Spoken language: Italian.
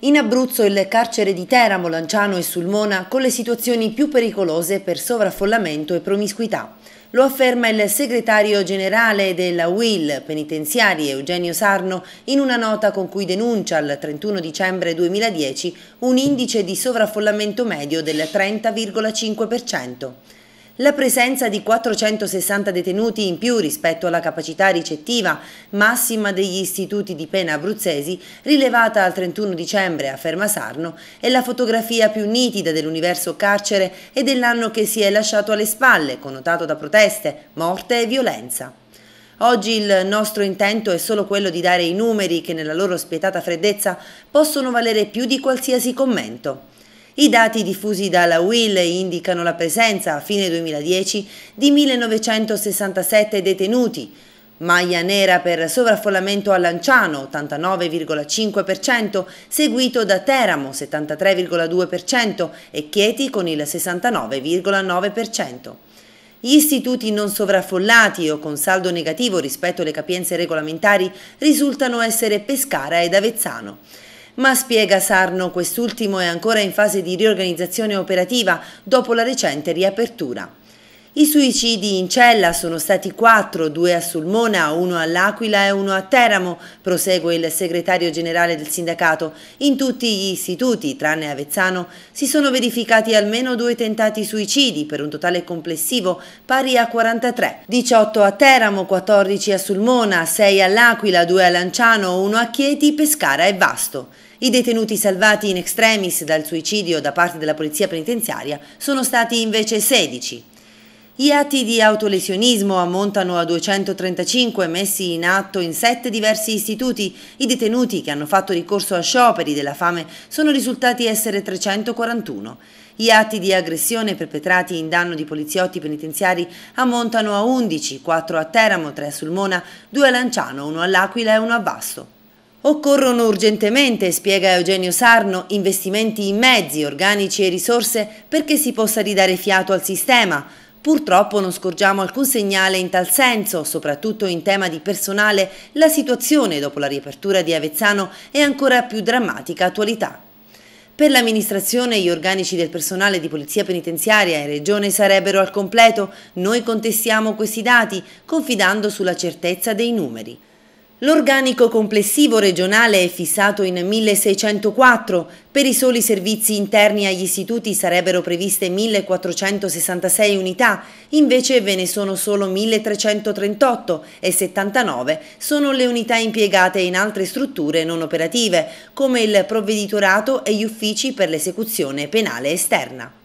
In Abruzzo il carcere di Teramo, Lanciano e Sulmona con le situazioni più pericolose per sovraffollamento e promiscuità. Lo afferma il segretario generale della UIL penitenziaria Eugenio Sarno in una nota con cui denuncia al 31 dicembre 2010 un indice di sovraffollamento medio del 30,5%. La presenza di 460 detenuti in più rispetto alla capacità ricettiva massima degli istituti di pena abruzzesi, rilevata al 31 dicembre a Ferma Sarno, è la fotografia più nitida dell'universo carcere e dell'anno che si è lasciato alle spalle, connotato da proteste, morte e violenza. Oggi il nostro intento è solo quello di dare i numeri che nella loro spietata freddezza possono valere più di qualsiasi commento. I dati diffusi dalla UIL indicano la presenza a fine 2010 di 1967 detenuti, Maglia nera per sovraffollamento a Lanciano 89,5%, seguito da Teramo 73,2% e Chieti con il 69,9%. Gli istituti non sovraffollati o con saldo negativo rispetto alle capienze regolamentari risultano essere Pescara ed Avezzano. Ma spiega Sarno, quest'ultimo è ancora in fase di riorganizzazione operativa dopo la recente riapertura. I suicidi in cella sono stati quattro, due a Sulmona, uno all'Aquila e uno a Teramo, prosegue il segretario generale del sindacato. In tutti gli istituti, tranne Avezzano, si sono verificati almeno due tentati suicidi, per un totale complessivo pari a 43. 18 a Teramo, 14 a Sulmona, 6 all'Aquila, 2 a Lanciano, 1 a Chieti, Pescara e Vasto. I detenuti salvati in extremis dal suicidio da parte della polizia penitenziaria sono stati invece 16. Gli atti di autolesionismo ammontano a 235 messi in atto in sette diversi istituti. I detenuti che hanno fatto ricorso a scioperi della fame sono risultati essere 341. Gli atti di aggressione perpetrati in danno di poliziotti penitenziari ammontano a 11, 4 a Teramo, 3 a Sulmona, 2 a Lanciano, 1 all'Aquila e 1 a Basso. Occorrono urgentemente, spiega Eugenio Sarno, investimenti in mezzi, organici e risorse perché si possa ridare fiato al sistema Purtroppo non scorgiamo alcun segnale in tal senso, soprattutto in tema di personale, la situazione dopo la riapertura di Avezzano è ancora più drammatica attualità. Per l'amministrazione gli organici del personale di polizia penitenziaria e regione sarebbero al completo, noi contestiamo questi dati confidando sulla certezza dei numeri. L'organico complessivo regionale è fissato in 1604, per i soli servizi interni agli istituti sarebbero previste 1466 unità, invece ve ne sono solo 1338 e 79 sono le unità impiegate in altre strutture non operative, come il provveditorato e gli uffici per l'esecuzione penale esterna.